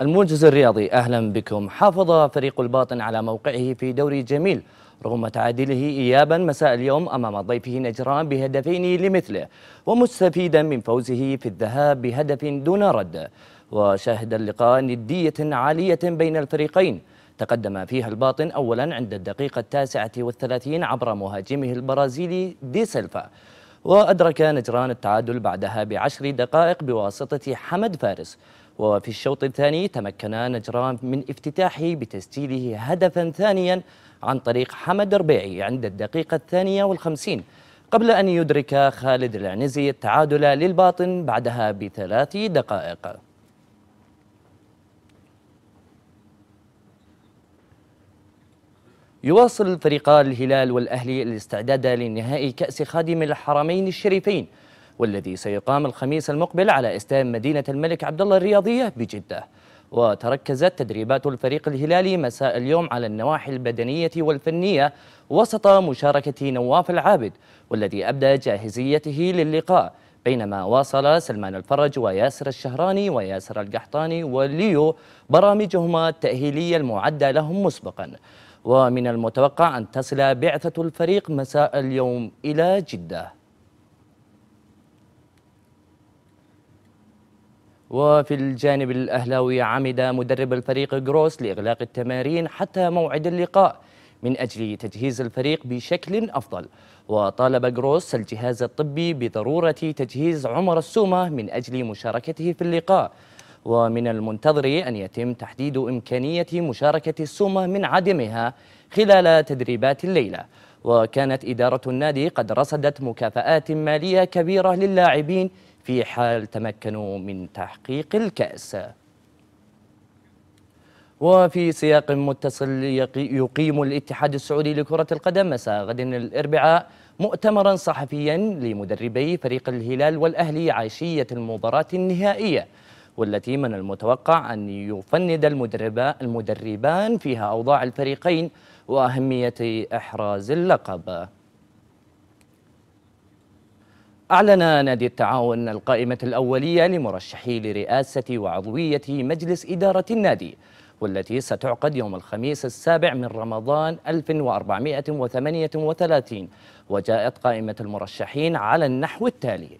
الموجز الرياضي أهلا بكم حافظ فريق الباطن على موقعه في دوري جميل رغم تعادله إيابا مساء اليوم أمام ضيفه نجران بهدفين لمثله ومستفيدا من فوزه في الذهاب بهدف دون رد وشهد اللقاء ندية عالية بين الفريقين تقدم فيها الباطن أولا عند الدقيقة التاسعة والثلاثين عبر مهاجمه البرازيلي دي سيلفا وأدرك نجران التعادل بعدها بعشر دقائق بواسطة حمد فارس وفي الشوط الثاني تمكن نجران من افتتاحه بتسجيله هدفا ثانيا عن طريق حمد ربيعي عند الدقيقة الثانية والخمسين قبل أن يدرك خالد العنزي التعادل للباطن بعدها بثلاث دقائق يواصل فريقا الهلال والأهلي الاستعداد لنهائي كأس خادم الحرمين الشريفين والذي سيقام الخميس المقبل على استاد مدينة الملك عبد الله الرياضية بجدة وتركزت تدريبات الفريق الهلالي مساء اليوم على النواحي البدنية والفنية وسط مشاركة نواف العابد والذي أبدى جاهزيته للقاء بينما واصل سلمان الفرج وياسر الشهراني وياسر القحطاني وليو برامجهما التأهيلية المعدة لهم مسبقا ومن المتوقع أن تصل بعثة الفريق مساء اليوم إلى جدة وفي الجانب الأهلاوي عمد مدرب الفريق جروس لإغلاق التمارين حتى موعد اللقاء من أجل تجهيز الفريق بشكل أفضل وطالب جروس الجهاز الطبي بضرورة تجهيز عمر السومة من أجل مشاركته في اللقاء ومن المنتظر أن يتم تحديد إمكانية مشاركة السومة من عدمها خلال تدريبات الليلة وكانت إدارة النادي قد رصدت مكافآت مالية كبيرة للاعبين في حال تمكنوا من تحقيق الكأس وفي سياق متصل يقيم الاتحاد السعودي لكرة القدم مساء غد الأربعاء مؤتمرا صحفيا لمدربي فريق الهلال والأهلي عشية المباراة النهائية والتي من المتوقع أن يفند المدربان فيها أوضاع الفريقين وأهمية إحراز اللقب أعلن نادي التعاون القائمة الأولية لمرشحي لرئاسة وعضوية مجلس إدارة النادي والتي ستعقد يوم الخميس السابع من رمضان 1438 وجاءت قائمة المرشحين على النحو التالي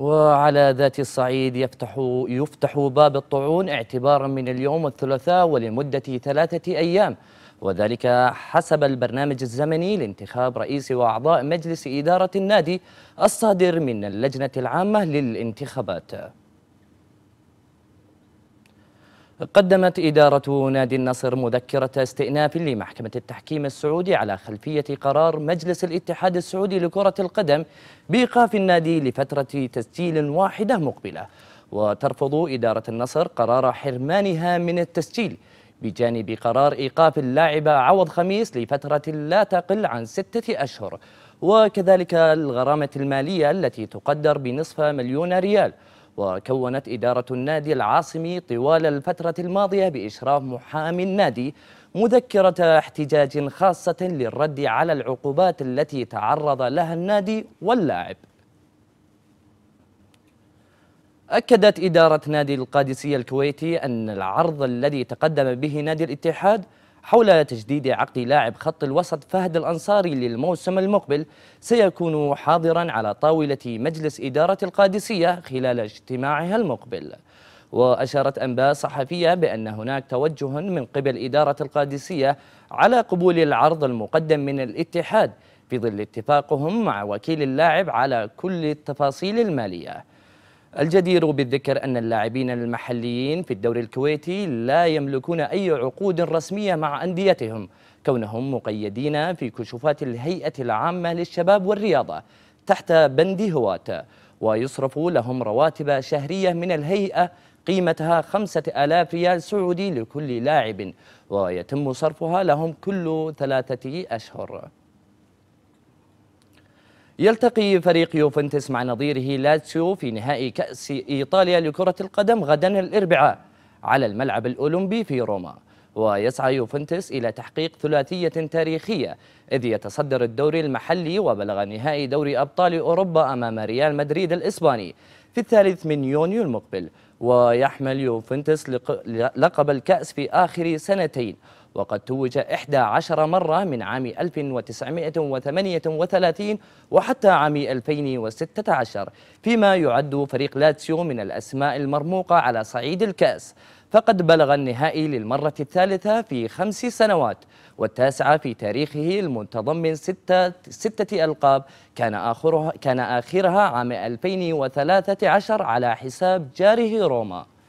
وعلى ذات الصعيد يفتح يفتح باب الطعون اعتبارا من اليوم الثلاثاء ولمدة ثلاثة أيام وذلك حسب البرنامج الزمني لانتخاب رئيس وأعضاء مجلس إدارة النادي الصادر من اللجنة العامة للانتخابات قدمت إدارة نادي النصر مذكرة استئناف لمحكمة التحكيم السعودي على خلفية قرار مجلس الاتحاد السعودي لكرة القدم بإيقاف النادي لفترة تسجيل واحدة مقبلة وترفض إدارة النصر قرار حرمانها من التسجيل بجانب قرار إيقاف اللاعب عوض خميس لفترة لا تقل عن ستة أشهر وكذلك الغرامة المالية التي تقدر بنصف مليون ريال وكونت إدارة النادي العاصمي طوال الفترة الماضية بإشراف محامي النادي مذكرة احتجاج خاصة للرد على العقوبات التي تعرض لها النادي واللاعب أكدت إدارة نادي القادسية الكويتي أن العرض الذي تقدم به نادي الاتحاد حول تجديد عقد لاعب خط الوسط فهد الأنصاري للموسم المقبل سيكون حاضرا على طاولة مجلس إدارة القادسية خلال اجتماعها المقبل وأشارت أنباء صحفية بأن هناك توجه من قبل إدارة القادسية على قبول العرض المقدم من الاتحاد في ظل اتفاقهم مع وكيل اللاعب على كل التفاصيل المالية الجدير بالذكر أن اللاعبين المحليين في الدوري الكويتي لا يملكون أي عقود رسمية مع أنديتهم كونهم مقيدين في كشوفات الهيئة العامة للشباب والرياضة تحت بند هوات ويصرف لهم رواتب شهرية من الهيئة قيمتها خمسة آلاف ريال سعودي لكل لاعب ويتم صرفها لهم كل ثلاثة أشهر يلتقي فريق يوفنتوس مع نظيره لاتسيو في نهائي كأس إيطاليا لكرة القدم غدا الأربعاء على الملعب الأولمبي في روما ويسعى يوفنتوس إلى تحقيق ثلاثية تاريخية إذ يتصدر الدوري المحلي وبلغ نهائي دوري أبطال أوروبا أمام ريال مدريد الإسباني في الثالث من يونيو المقبل ويحمل يوفنتوس لقب الكأس في آخر سنتين وقد توج 11 مرة من عام 1938 وحتى عام 2016 فيما يعد فريق لاتسيو من الأسماء المرموقة على صعيد الكأس فقد بلغ النهائي للمرة الثالثة في خمس سنوات والتاسعة في تاريخه المتضمن ستة, ستة ألقاب كان آخرها, كان آخرها عام 2013 على حساب جاره روما